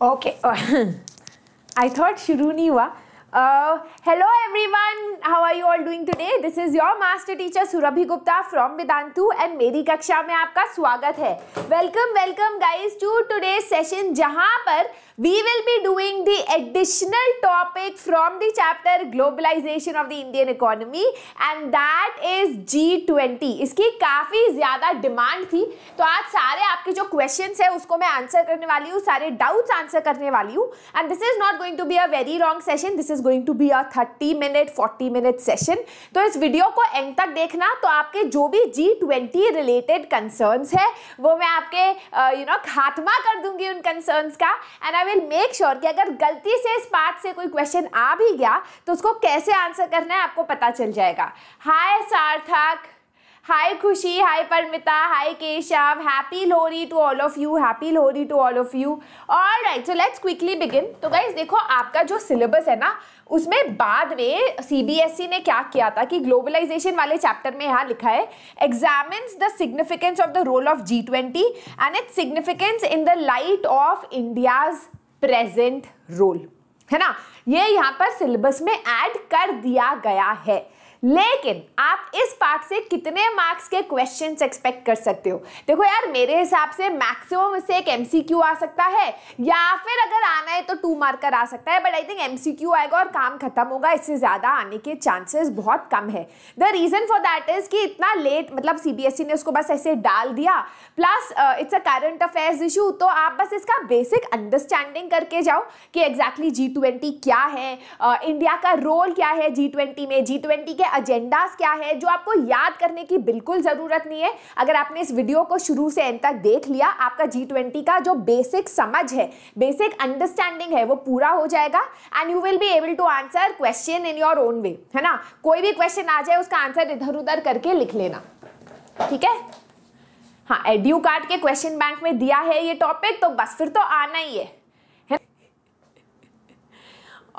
Okay, I thought Shiruni wa. Uh, hello everyone, how are you all doing today? This is your master teacher Surabhi Gupta from Vedantu and मेरी कक्षा में आपका स्वागत है Welcome, welcome guys to today's session जहाँ पर we will be doing the additional topic from the chapter Globalization of the Indian Economy and that is G20. इसकी काफ़ी ज़्यादा डिमांड थी तो आज सारे आपके जो क्वेश्चंस है उसको मैं आंसर करने वाली हूँ सारे डाउट्स आंसर करने वाली हूँ and this is not going to be a very long session this is going to be a thirty minute forty minute session तो इस वीडियो को एंड तक देखना तो आपके जो भी जी ट्वेंटी रिलेटेड कंसर्न है वो मैं आपके यू नो खात्मा कर दूंगी उन कंसर्न का and I will make sure कि अगर गलती से इस पार्ट से कोई क्वेश्चन आ भी गया तो उसको कैसे आंसर करना है आपको पता चल जाएगा हाय Sarthak hi Khushi hi Paramita hi Keshav happy Lohri to all of you happy Lohri to all of you और right so let's quickly begin तो गाइज देखो आपका जो सिलेबस है ना उसमें बाद में सीबीएसई e ने क्या किया था कि ग्लोबलाइजेशन वाले चैप्टर में यहाँ लिखा है examine the significance of the role of G twenty and its significance in the light of India's present role है ना ये यहाँ पर सिलेबस में ऐड कर दिया गया है लेकिन आप इस पार्ट से कितने मार्क्स के क्वेश्चंस एक्सपेक्ट कर सकते हो देखो यार मेरे हिसाब से मैक्सिमम इससे एक एमसीक्यू आ सकता है या फिर अगर आना है तो टू मार्कर आ सकता है बट आई थिंक एमसीक्यू आएगा और काम खत्म होगा इससे ज़्यादा आने के चांसेस बहुत कम है the reason for that is कि इतना लेट मतलब सी e ने उसको बस ऐसे डाल दिया plus it's a current affairs issue तो आप बस इसका बेसिक अंडरस्टैंडिंग करके जाओ कि एग्जैक्टली जी क्या है uh, इंडिया का रोल क्या है जी में जी के एजेंडाज क्या है जो आपको याद करने की बिल्कुल ज़रूरत नहीं है अगर आपने इस वीडियो को शुरू से एंड तक देख लिया आपका जी ट्वेंटी का जो बेसिक समझ है बेसिक अंडरस्टैंडिंग है वो पूरा हो जाएगा and you will be able to answer question in your own way है ना कोई भी क्वेश्चन आ जाए उसका आंसर इधर उधर करके लिख लेना ठीक है हाँ एड्यू कार्ड के क्वेश्चन बैंक में दिया है ये टॉपिक तो बस फिर तो आना ही है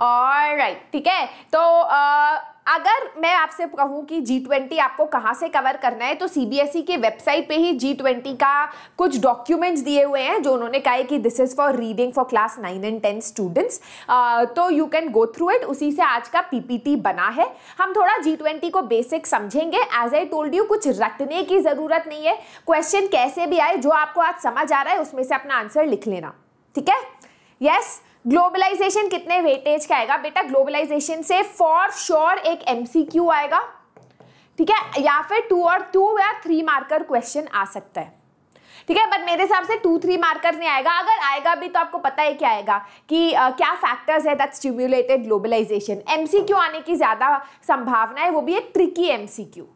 और राइट ठीक है तो आ, अगर मैं आपसे कहूँ कि जी ट्वेंटी आपको कहाँ से कवर करना है तो सीबीएसई e के वेबसाइट पे ही जी ट्वेंटी का कुछ डॉक्यूमेंट्स दिए हुए हैं जो उन्होंने कहा है कि this is for reading for class nine and ten students तो you can go through it उसी से आज का पीपीटी बना है हम थोड़ा जी ट्वेंटी को बेसिक समझेंगे एज आई टोल्ड यू कुछ रटने की ज़रूरत नहीं है क्वेश्चन कैसे भी आए जो आपको आज समझ आ रहा है उसमें से अपना आंसर लिख लेना ठीक है यस yes? ग्लोबलाइजेशन कितने वेटेज का आएगा बेटा ग्लोबलाइजेशन से फॉर श्योर एक एमसीक्यू आएगा ठीक है या फिर टू और टू या थ्री मार्कर क्वेश्चन आ सकता है ठीक है बट मेरे हिसाब से टू थ्री मार्कर नहीं आएगा अगर आएगा भी तो आपको पता है क्या आएगा कि आ, क्या फैक्टर्स है दैट स्टिम्युलेटेड ग्लोबलाइजेशन एमसीक्यू आने की ज़्यादा संभावना है वो भी एक ट्रिकी एमसीक्यू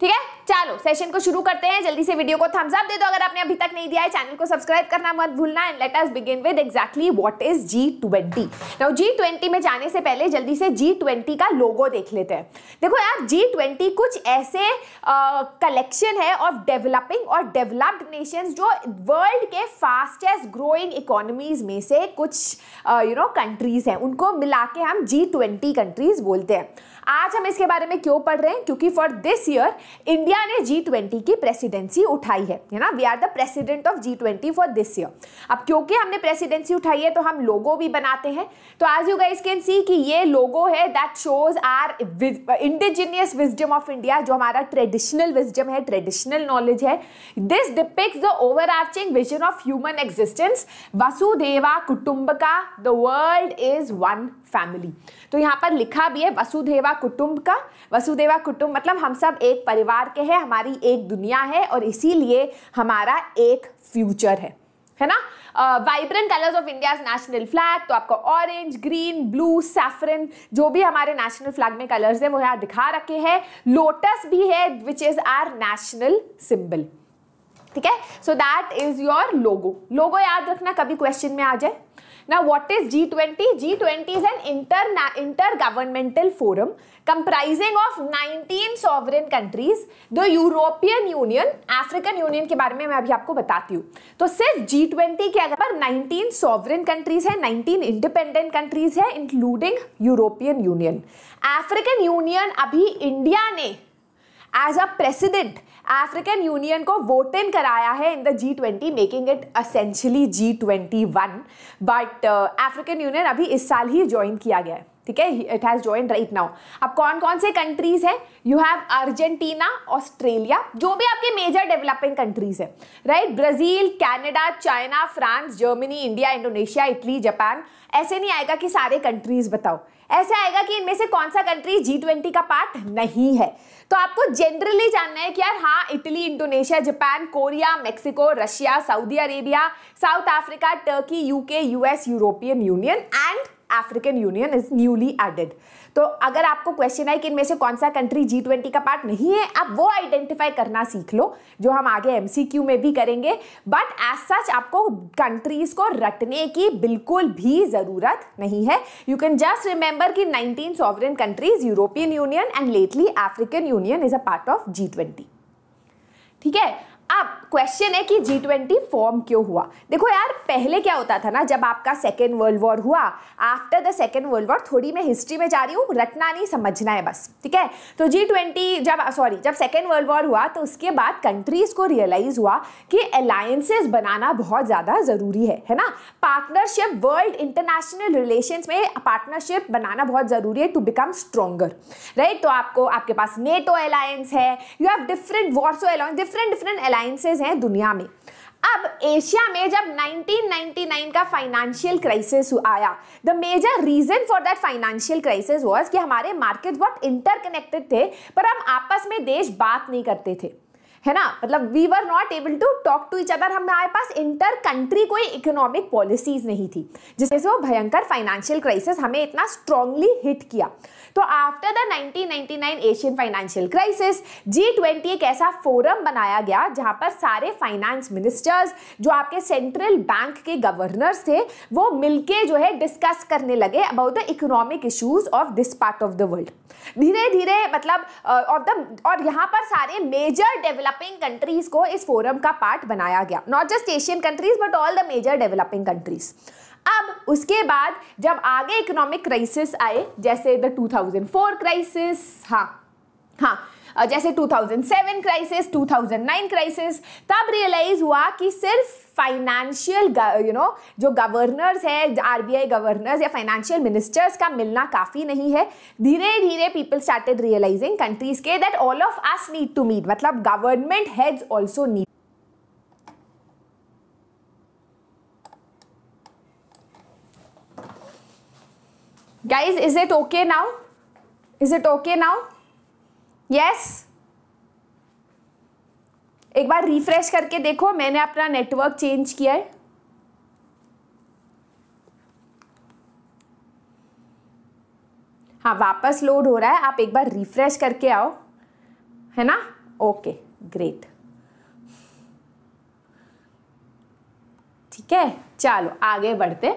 ठीक है चलो सेशन को शुरू करते हैं जल्दी से वीडियो को थम्स अप दे दो अगर आपने अभी तक नहीं दिया है चैनल को सब्सक्राइब करना मत भूलना and let us begin with exactly what is G twenty now G twenty में जाने से पहले जल्दी से जी ट्वेंटी का लोगो देख लेते हैं देखो यार जी ट्वेंटी कुछ ऐसे कलेक्शन है ऑफ डेवलपिंग और डेवलप्ड नेशन जो वर्ल्ड के फास्टेस्ट ग्रोइंग इकोनॉमीज में से कुछ यू नो कंट्रीज हैं उनको मिला के हम जी ट्वेंटी कंट्रीज बोलते हैं आज हम इसके बारे में क्यों पढ़ रहे हैं क्योंकि for this year India India ने जी ट्वेंटी की प्रेसिडेंसी उठाई है है ना we are the president of G twenty for this year अब क्योंकि हमने प्रेसिडेंसी उठाई है तो हम लोगो भी बनाते हैं तो आज यू गाइस कैन सी कि ये लोगो है that shows our indigenous wisdom of India जो हमारा ट्रेडिशनल विजडम है ट्रेडिशनल नॉलेज है this depicts the overarching vision of human existence Vasudhaiva Kutumbakam the world is one family तो यहाँ पर लिखा भी है वसुधेवा कुटुंब का वसुधेवा कुटुंब मतलब हम सब एक परिवार के हैं हमारी एक दुनिया है और इसीलिए हमारा एक फ्यूचर है है ना vibrant colours of India national flag तो आपको ऑरेंज ग्रीन ब्लू सैफरिन जो भी हमारे नेशनल फ्लैग में कलर्स है वो यहाँ दिखा रखे हैं लोटस भी है which is our national symbol ठीक है so that is your logo logo याद रखना कभी क्वेश्चन में आ जाए Now, what is G20? G20 is an inter intergovernmental forum comprising of 19 sovereign countries, the European Union, African Union के बारे में मैं अभी आपको बताती हूँ तो सिर्फ G20 के अगर 19 sovereign countries है 19 independent countries है including european union african union अभी india ने as a president African Union को वोट इन कराया है in the G twenty making it essentially G twenty one but African Union अभी इस साल ही ज्वाइन किया गया है ठीक है it has join right now अब कौन कौन से कंट्रीज हैं यू हैव अर्जेंटीना ऑस्ट्रेलिया जो भी आपके मेजर डेवलपिंग कंट्रीज है right Brazil Canada China France Germany India Indonesia Italy Japan ऐसे नहीं आएगा कि सारे कंट्रीज बताओ ऐसे आएगा कि इनमें से कौन सा कंट्री जी ट्वेंटी का पार्ट नहीं है तो आपको जनरली जानना है कि यार हाँ Italy Indonesia Japan Korea Mexico Russia Saudi Arabia South Africa Turkey UK US European Union and African Union is newly added तो अगर आपको क्वेश्चन है कि इनमें से कौन सा कंट्री जी ट्वेंटी का पार्ट नहीं है आप वो आइडेंटिफाई करना सीख लो जो हम आगे एमसीक्यू में भी करेंगे बट एज सच आपको कंट्रीज को रटने की बिल्कुल भी ज़रूरत नहीं है यू कैन जस्ट रिमेंबर कि 19 sovereign countries European Union and lately African Union is a part of G twenty ठीक है अब क्वेश्चन है कि जी ट्वेंटी फॉर्म क्यों हुआ देखो यार पहले क्या होता था ना जब आपका सेकेंड वर्ल्ड वॉर हुआ after the second world war थोड़ी मैं हिस्ट्री में जा रही हूँ रटना नहीं समझना है बस ठीक है तो जी ट्वेंटी जब सॉरी जब सेकेंड वर्ल्ड वॉर हुआ तो उसके बाद कंट्रीज को रियलाइज हुआ कि अलायंसेस बनाना बहुत ज़्यादा ज़रूरी है है ना पार्टनरशिप वर्ल्ड इंटरनेशनल रिलेशन में पार्टनरशिप बनाना बहुत ज़रूरी है टू बिकम स्ट्रोंगर राइट तो आपको आपके पास नेटो अलायंस है you have different Warsaw alliance different different alliance alliances हैं दुनिया में अब एशिया में जब 1999 का फाइनेंशियल क्राइसिस आया the major reason for that financial crisis was कि हमारे मार्केट बहुत इंटरकनेक्टेड थे पर हम आपस में देश बात नहीं करते थे है ना मतलब we were not able to talk to each other हमारे पास इंटर कंट्री कोई इकोनॉमिक पॉलिसीज नहीं थी जिससे वो भयंकर फाइनेंशियल क्राइसिस हमें इतना स्ट्रांगली हिट किया तो after the 1999 Asian financial crisis G twenty एक ऐसा फोरम बनाया गया जहां पर सारे फाइनेंस मिनिस्टर्स जो आपके सेंट्रल बैंक के गवर्नर्स थे वो मिलके जो है डिस्कस करने लगे about the economic issues of this part of the world धीरे धीरे मतलब ऑफ द और यहाँ पर सारे मेजर डेवलप डेवलपिंग कंट्रीज को इस फोरम का पार्ट बनाया गया not just Asian countries but all the major developing countries अब उसके बाद जब आगे इकोनॉमिक क्राइसिस आए जैसे द 2004 क्राइसिस हाँ हाँ जैसे 2007 क्राइसिस 2009 क्राइसिस तब रियलाइज हुआ कि सिर्फ फाइनेंशियल यू नो जो गवर्नर्स है आरबीआई गवर्नर्स या फाइनेंशियल मिनिस्टर्स का मिलना काफ़ी नहीं है धीरे धीरे पीपल स्टार्टेड रियलाइजिंग कंट्रीज के that all of us need to meet मतलब government heads also need guys is it okay now is it okay now yes एक बार रिफ्रेश करके देखो मैंने अपना नेटवर्क चेंज किया है हाँ वापस लोड हो रहा है आप एक बार रिफ्रेश करके आओ है ना ओके ग्रेट ठीक है चलो आगे बढ़ते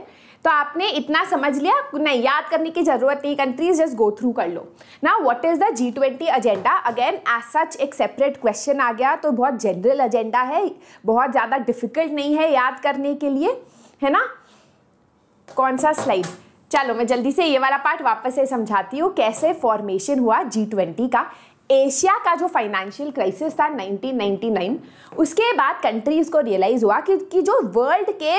तो आपने इतना समझ लिया नहीं याद करने की जरूरत नहीं कंट्रीज जस्ट गो थ्रू कर लो ना what is the G twenty agenda again as such एक सेपरेट क्वेश्चन आ गया तो बहुत जनरल एजेंडा है बहुत ज़्यादा डिफिकल्ट नहीं है याद करने के लिए है ना कौन सा स्लाइड चलो मैं जल्दी से ये वाला पार्ट वापस से समझाती हूँ कैसे फॉर्मेशन हुआ जी ट्वेंटी का एशिया का जो फाइनेंशियल क्राइसिस था 1999 उसके बाद कंट्रीज को रियलाइज हुआ कि, कि जो वर्ल्ड के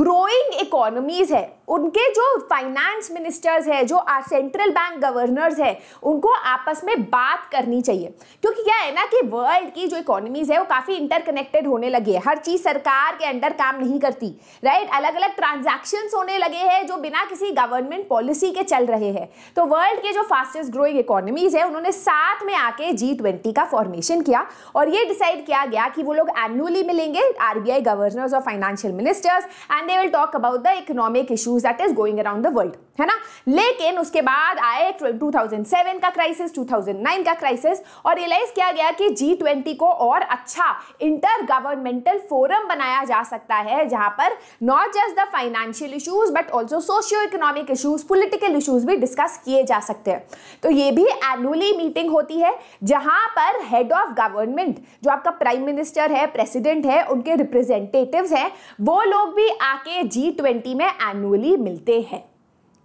ग्रोइंग इकोनॉमीज है उनके जो फाइनेंस मिनिस्टर्स है जो सेंट्रल बैंक गवर्नर्स है उनको आपस में बात करनी चाहिए क्योंकि क्या है ना कि वर्ल्ड की जो इकोनॉमीज है वो काफ़ी इंटरकनेक्टेड होने लगी है हर चीज़ सरकार के अंडर काम नहीं करती राइट अलग अलग ट्रांजैक्शंस होने लगे हैं जो बिना किसी गवर्नमेंट पॉलिसी के चल रहे हैं तो वर्ल्ड के जो फास्टेस्ट ग्रोइंग इकोनॉमीज है उन्होंने साथ में आके जी ट्वेंटी का फॉर्मेशन किया और ये डिसाइड किया गया कि वो लोग एनुअली मिलेंगे आरबीआई गवर्नर्स और financial ministers and they will talk about the economic issues news that is going around the world. है ना लेकिन उसके बाद आए 2007 का क्राइसिस 2009 का क्राइसिस और रियलाइज किया गया कि जी ट्वेंटी को और अच्छा इंटर गवर्नमेंटल फोरम बनाया जा सकता है जहां पर not just the financial issues but also socio economic issues political issues भी डिस्कस किए जा सकते हैं तो ये भी एनुअली मीटिंग होती है जहां पर हेड ऑफ गवर्नमेंट जो आपका प्राइम मिनिस्टर है प्रेसिडेंट है उनके रिप्रेजेंटेटिव हैं वो लोग भी आके जी ट्वेंटी में एनुअली मिलते हैं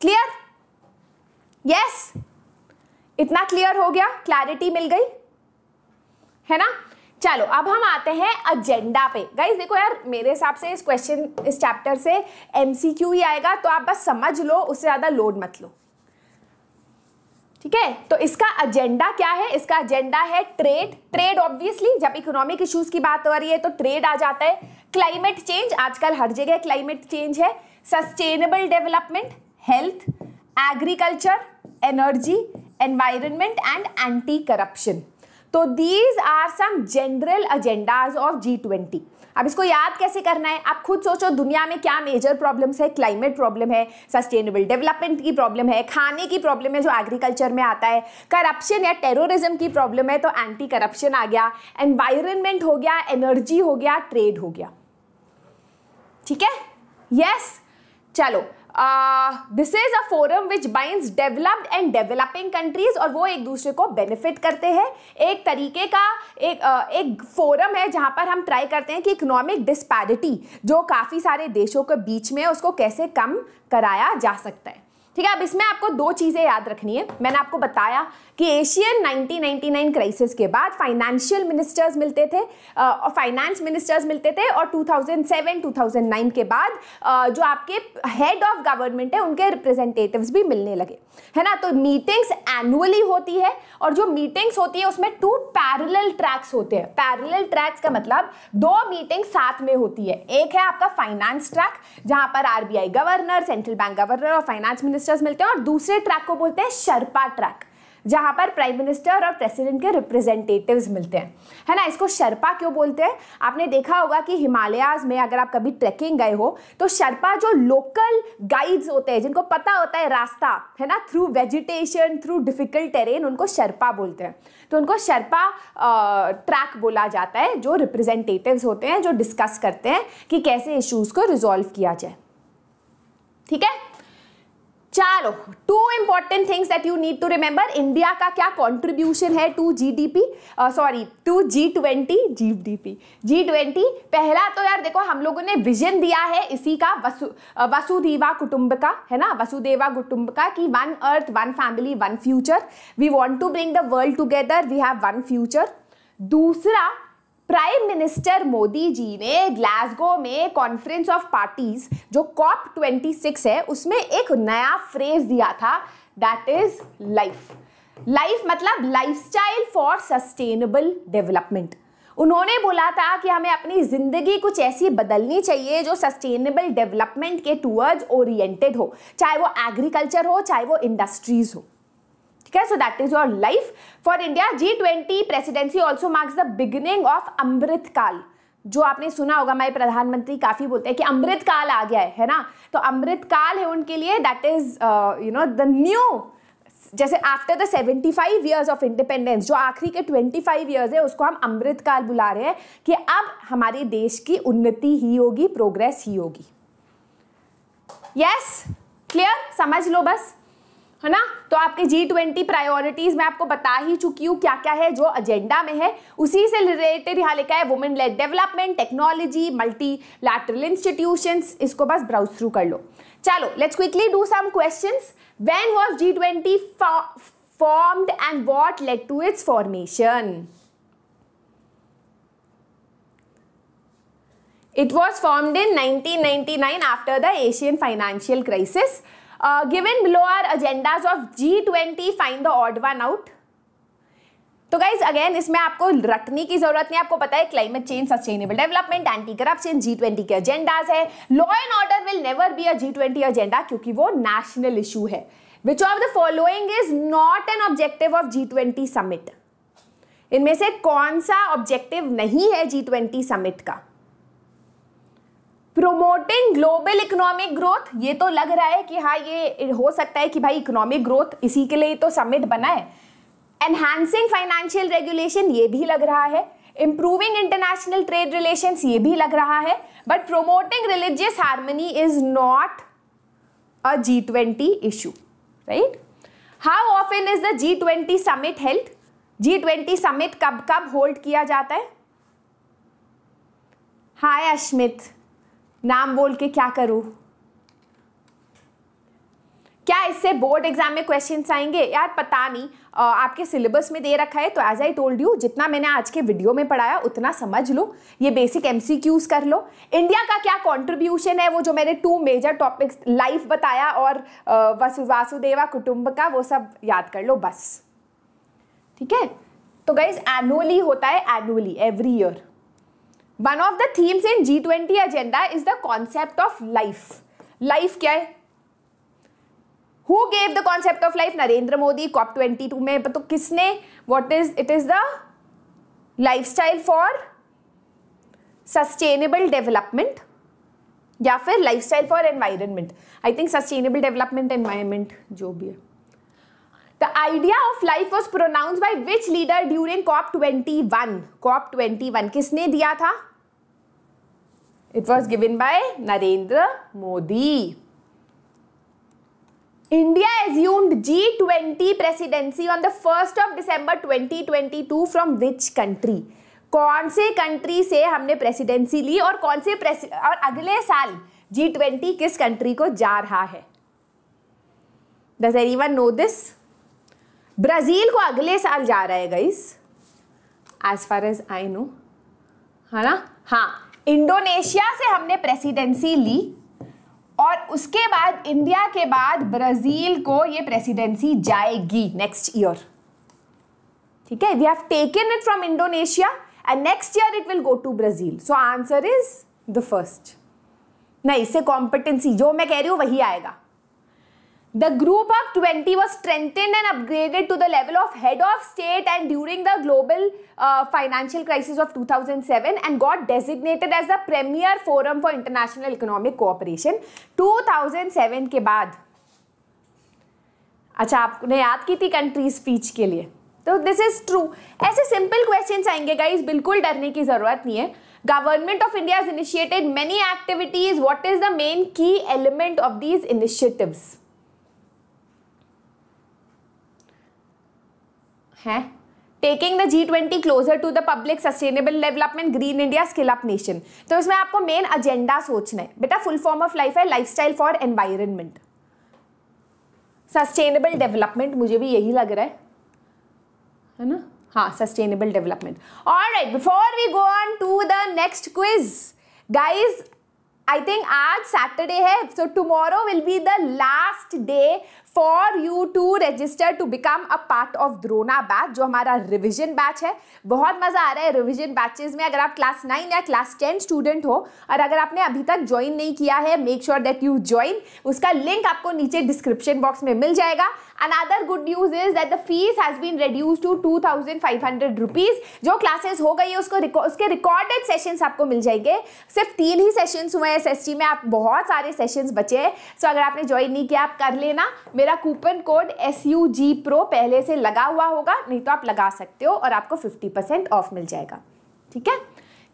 क्लियर यस इतना क्लियर हो गया क्लैरिटी मिल गई है ना चलो अब हम आते हैं एजेंडा पे गाइज देखो यार मेरे हिसाब से इस क्वेश्चन इस चैप्टर से एमसीक्यू ही आएगा तो आप बस समझ लो उससे ज़्यादा लोड मत लो ठीक है तो इसका एजेंडा क्या है इसका एजेंडा है ट्रेड ट्रेड ऑब्वियसली जब इकोनॉमिक इश्यूज की बात हो रही है तो ट्रेड आ जाता है क्लाइमेट चेंज आजकल हर जगह क्लाइमेट चेंज है sustainable development health agriculture energy environment and anti corruption तो these are some general agendas of G twenty अब इसको याद कैसे करना है आप खुद सोचो दुनिया में क्या मेजर प्रॉब्लम्स है क्लाइमेट प्रॉब्लम है सस्टेनेबल डेवलपमेंट की प्रॉब्लम है खाने की प्रॉब्लम है जो एग्रीकल्चर में आता है करप्शन या टेररिज्म की प्रॉब्लम है तो एंटी करप्शन आ गया एनवायरमेंट हो गया एनर्जी हो गया ट्रेड हो गया ठीक है यस yes? चलो this is a forum which bind developed and developing countries और वो एक दूसरे को बेनिफिट करते हैं एक तरीके का एक uh, एक फोरम है जहाँ पर हम ट्राई करते हैं कि इकोनॉमिक डिस्पैरिटी जो काफ़ी सारे देशों के बीच में उसको कैसे कम कराया जा सकता है ठीक है अब इसमें आपको दो चीज़ें याद रखनी है मैंने आपको बताया कि एशियन 1999 क्राइसिस के बाद फाइनेंशियल मिनिस्टर्स मिलते थे और फाइनेंस मिनिस्टर्स मिलते थे और 2007 2009 के बाद जो आपके हेड ऑफ गवर्नमेंट है उनके रिप्रेजेंटेटिव्स भी मिलने लगे है ना तो मीटिंग्स एनुअली होती है और जो मीटिंग्स होती है उसमें टू पैरल ट्रैक्स होते हैं पैरल ट्रैक्स का मतलब दो मीटिंग साथ में होती है एक है आपका फाइनेंस ट्रैक जहां पर RBI governor central bank governor और फाइनेंस मिनिस्टर्स मिलते हैं और दूसरे ट्रैक को बोलते हैं शर्पा ट्रैक जहाँ पर प्राइम मिनिस्टर और प्रेसिडेंट के रिप्रेजेंटेटिव्स मिलते हैं है ना इसको शर्पा क्यों बोलते हैं आपने देखा होगा कि हिमालयाज में अगर आप कभी ट्रैकिंग गए हो तो शर्पा जो लोकल गाइड्स होते हैं जिनको पता होता है रास्ता है ना through vegetation through difficult terrain उनको शर्पा बोलते हैं तो उनको शर्पा ट्रैक बोला जाता है जो रिप्रेजेंटेटिव होते हैं जो डिस्कस करते हैं कि कैसे इशूज को रिजॉल्व किया जाए ठीक है चलो two important things that you need to remember India का क्या कंट्रीब्यूशन है to GDP sorry to G twenty G D P G twenty पहला तो यार देखो हम लोगों ने विजन दिया है इसी का वसु uh, वसुधेवा कुटुंब का है ना वसुदेवा कुटुंब का कि one earth one family one future we want to bring the world together we have one future दूसरा प्राइम मिनिस्टर मोदी जी ने ग्लासगो में कॉन्फ्रेंस ऑफ पार्टीज जो कॉप 26 है उसमें एक नया फ्रेज दिया था दैट इज लाइफ लाइफ मतलब लाइफस्टाइल फॉर सस्टेनेबल डेवलपमेंट उन्होंने बोला था कि हमें अपनी ज़िंदगी कुछ ऐसी बदलनी चाहिए जो सस्टेनेबल डेवलपमेंट के टूवर्ड्स ओरिएंटेड हो चाहे वो एग्रीकल्चर हो चाहे वो इंडस्ट्रीज़ हो okay so that is your life for india g20 presidency also marks the beginning of amrit kal जो आपने सुना होगा हमारे प्रधानमंत्री काफ़ी बोलते हैं कि अमृत काल आ गया है है ना तो अमृत काल है उनके लिए that is you know the new जैसे after the 75 five years of independence जो आखिरी के 25 फाइव ईयर्स है उसको हम अमृत काल बुला रहे हैं कि अब हमारे देश की उन्नति ही होगी प्रोग्रेस ही होगी यस yes? क्लियर समझ लो बस है ना तो आपके जी ट्वेंटी प्रायोरिटीज मैं आपको बता ही चुकी हूँ क्या क्या है जो एजेंडा में है उसी से रिलेटेड यहाँ लिखा है women led development technology multilateral institution इसको बस ब्राउज थ्रू कर लो चलो let's quickly do some question when was G twenty formed and what led to its formation It was formed in 1999 after the Asian financial crisis. Uh, below are agendas of G twenty find the odd one out तो guys again इसमें आपको रटने की जरूरत नहीं आपको पता है climate change sustainable development anti corruption G twenty के एजेंडाज है law and order will never be a G twenty agenda क्योंकि वो नेशनल इशू है which of the following is not an objective of G twenty summit इनमें से कौन सा objective नहीं है जी ट्वेंटी समिट का प्रोमोटिंग ग्लोबल इकोनॉमिक ग्रोथ ये तो लग रहा है कि हाँ ये हो सकता है कि भाई इकोनॉमिक ग्रोथ इसी के लिए तो समिट बना है एनहांसिंग फाइनेंशियल रेगुलेशन ये भी लग रहा है इम्प्रूविंग इंटरनेशनल ट्रेड रिलेशन ये भी लग रहा है but promoting religious harmony is not a G twenty issue right how often is the G twenty summit held G twenty summit कब कब होल्ड किया जाता है हाय अश्मित नाम बोल के क्या करूँ क्या इससे बोर्ड एग्जाम में क्वेश्चन आएंगे यार पता नहीं आपके सिलेबस में दे रखा है तो एज आई टोल्ड यू जितना मैंने आज के वीडियो में पढ़ाया उतना समझ लो ये बेसिक एम कर लो इंडिया का क्या कॉन्ट्रीब्यूशन है वो जो मैंने टू मेजर टॉपिक्स लाइफ बताया और वासुदेवा कुटुंब का वो सब याद कर लो बस ठीक है तो गाइज एनुअली होता है annually every year one of the themes in G twenty agenda is the concept of life life क्या है who gave the concept of life Narendra Modi COP twenty two में तो किसने what is it is the lifestyle for sustainable development या फिर lifestyle for environment I think sustainable development environment जो भी है The idea of life was pronounced by which leader during COP COP21? COP21 किसने दिया था It was given by Narendra Modi. India assumed G20 presidency on the 1st of December 2022 from which country? कौन से country से हमने presidency ली और कौन से और अगले साल जी ट्वेंटी किस कंट्री को जा रहा है does anyone know this Brazil को अगले साल जा रहा है guys as far as I know है ना हाँ इंडोनेशिया से हमने प्रेसिडेंसी ली और उसके बाद इंडिया के बाद ब्राज़ील को ये प्रेसिडेंसी जाएगी नेक्स्ट ईयर ठीक है we have taken it from Indonesia and next year it will go to Brazil so answer is the first नहीं इससे कॉम्पिटेंसी जो मैं कह रही हूँ वही आएगा The group of 20 was strengthened and upgraded to the level of head of state and during the global uh, financial crisis of 2007 and got designated as the premier forum for international economic cooperation 2007 ke baad acha aapne yaad ki thi country speech ke liye so this is true aise simple questions aayenge guys bilkul darrne ki zarurat nahi hai government of india has initiated many activities what is the main key element of these initiatives है taking the G twenty closer to the public sustainable development green India skill up nation तो इसमें आपको main agenda सोचना है बेटा full form of life है lifestyle for environment sustainable development मुझे भी यही लग रहा है है ना हाँ सस्टेनेबल डेवलपमेंट और right before we go on to the next quiz guys I think आज सैटरडे है so tomorrow will be the last day for you to register to become a part of Drona batch जो हमारा revision batch है बहुत मज़ा आ रहा है revision batches में अगर आप क्लास नाइन या क्लास टेन स्टूडेंट हो और अगर आपने अभी तक ज्वाइन नहीं किया है make sure that you join उसका लिंक आपको नीचे डिस्क्रिप्शन बॉक्स में मिल जाएगा another good news is that the fees has been reduce to two thousand five hundred rupees जो क्लासेस हो गई है उसको उसके रिकॉर्डेड सेशन आपको मिल जाएंगे सिर्फ तीन ही सेशन हुए हैं एस एस टी में आप बहुत सारे सेशन बचे हैं सो अगर आपने ज्वाइन नहीं किया आप कर लेना मेरा coupon code S U G pro पहले से लगा हुआ होगा नहीं तो आप लगा सकते हो और आपको 50% ऑफ मिल जाएगा ठीक है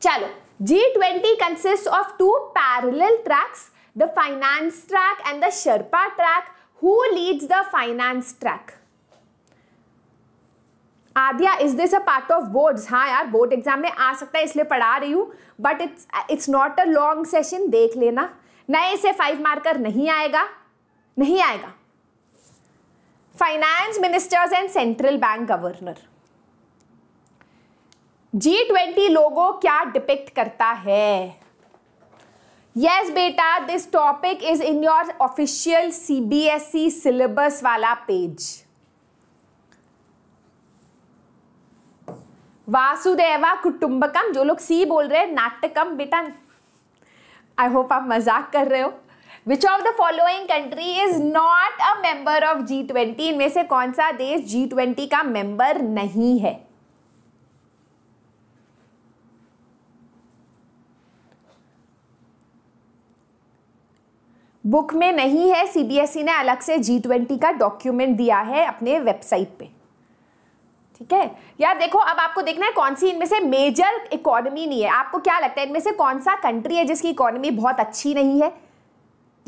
चलो G twenty consist of two parallel tracks the finance track and the sherpa track who leads the finance track आदिया is this a part of boards हाँ यार बोर्ड एग्जाम में आ सकता है इसलिए पढ़ा रही हूँ but it's it's not a long session देख लेना नए से फाइव मार्कर नहीं आएगा नहीं आएगा finance ministers and central bank governor G twenty logo क्या डिपेक्ट करता है यस yes, बेटा this topic is in your official CBSE syllabus वाला पेज वासुदेवा कुटुंबकम जो लोग सी बोल रहे हैं नाटकम बेटा आई होप आप मजाक कर रहे हो which of the following country is not a member of G twenty इनमें से कौन सा देश जी ट्वेंटी का मेंबर नहीं है बुक में नहीं है सीबीएसई e ने अलग से जी ट्वेंटी का डॉक्यूमेंट दिया है अपने वेबसाइट पे ठीक है या देखो अब आपको देखना है कौन सी इनमें से मेजर इकोनॉमी नहीं है आपको क्या लगता है इनमें से कौन सा कंट्री है जिसकी इकोनॉमी बहुत अच्छी नहीं है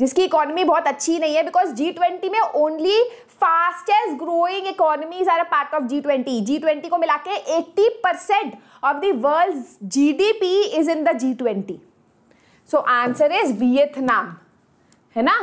जिसकी इकोनॉमी बहुत अच्छी नहीं है बिकॉज जी ट्वेंटी में only fastest growing economies are a part of G twenty G twenty को मिला के eighty percent of the world G D P is in the G twenty so answer is Vietnam है ना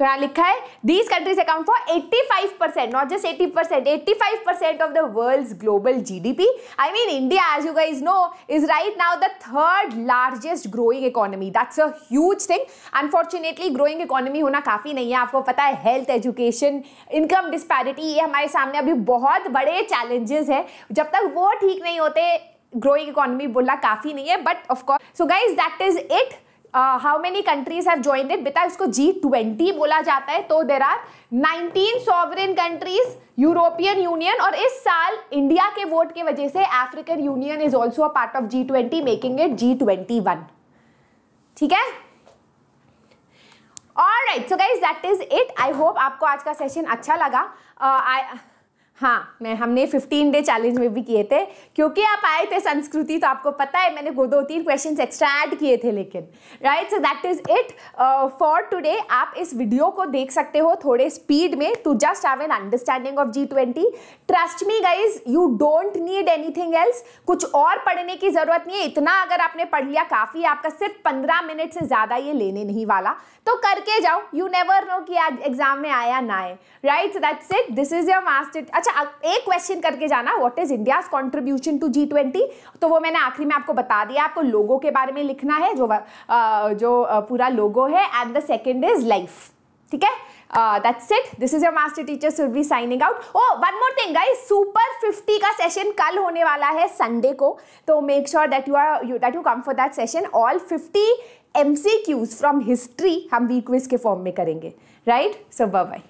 तो यहाँ लिखा है these countries account for 85 percent not just 80 percent five percent of the world global GDP I mean India as you guys no is right now the third largest growing economy that's a huge thing unfortunately growing economy होना काफ़ी नहीं है आपको पता है health education income disparity ये हमारे सामने अभी बहुत बड़े चैलेंजेस हैं जब तक वो ठीक नहीं होते ग्रोइंग इकोनॉमी बोलना काफ़ी नहीं है but of course so guys that is it how many countries have joined it बेटा इसको जी ट्वेंटी बोला जाता है तो there are nineteen sovereign countries European Union और इस साल इंडिया के वोट के वजह से African Union is also a part of G twenty making it G twenty one ठीक है All right, so guys, that is it. I hope आपको आज का सेशन अच्छा लगा uh, I, हाँ मैं हमने 15 डे चैलेंज में भी किए थे क्योंकि आप आए थे संस्कृति तो आपको पता है मैंने दो तीन क्वेश्चन एक्स्ट्रा ऐड किए थे लेकिन right so that is it for today आप इस वीडियो को देख सकते हो थोड़े स्पीड में to just have an understanding of G twenty trust me guys you don't need anything else कुछ और पढ़ने की जरूरत नहीं है इतना अगर आपने पढ़ लिया काफ़ी आपका सिर्फ पंद्रह मिनट से ज़्यादा ये लेने नहीं वाला तो करके जाओ यू नेवर नो कि आज एग्जाम में आया ना आए right so that's it this is your master अच्छा अच्छा एक क्वेश्चन करके जाना what is India contribution to G twenty तो वो मैंने आखिरी में आपको बता दिया आपको लोगों के बारे में लिखना है जो जो पूरा लोगो है and the second is life ठीक है that's it this is your master teacher should be signing out oh one more thing guys super 50 का सेशन कल होने वाला है संडे को तो make sure that you are you that you come for that session all 50 M C Qs from history हम week quiz के form में करेंगे राइट सो बाय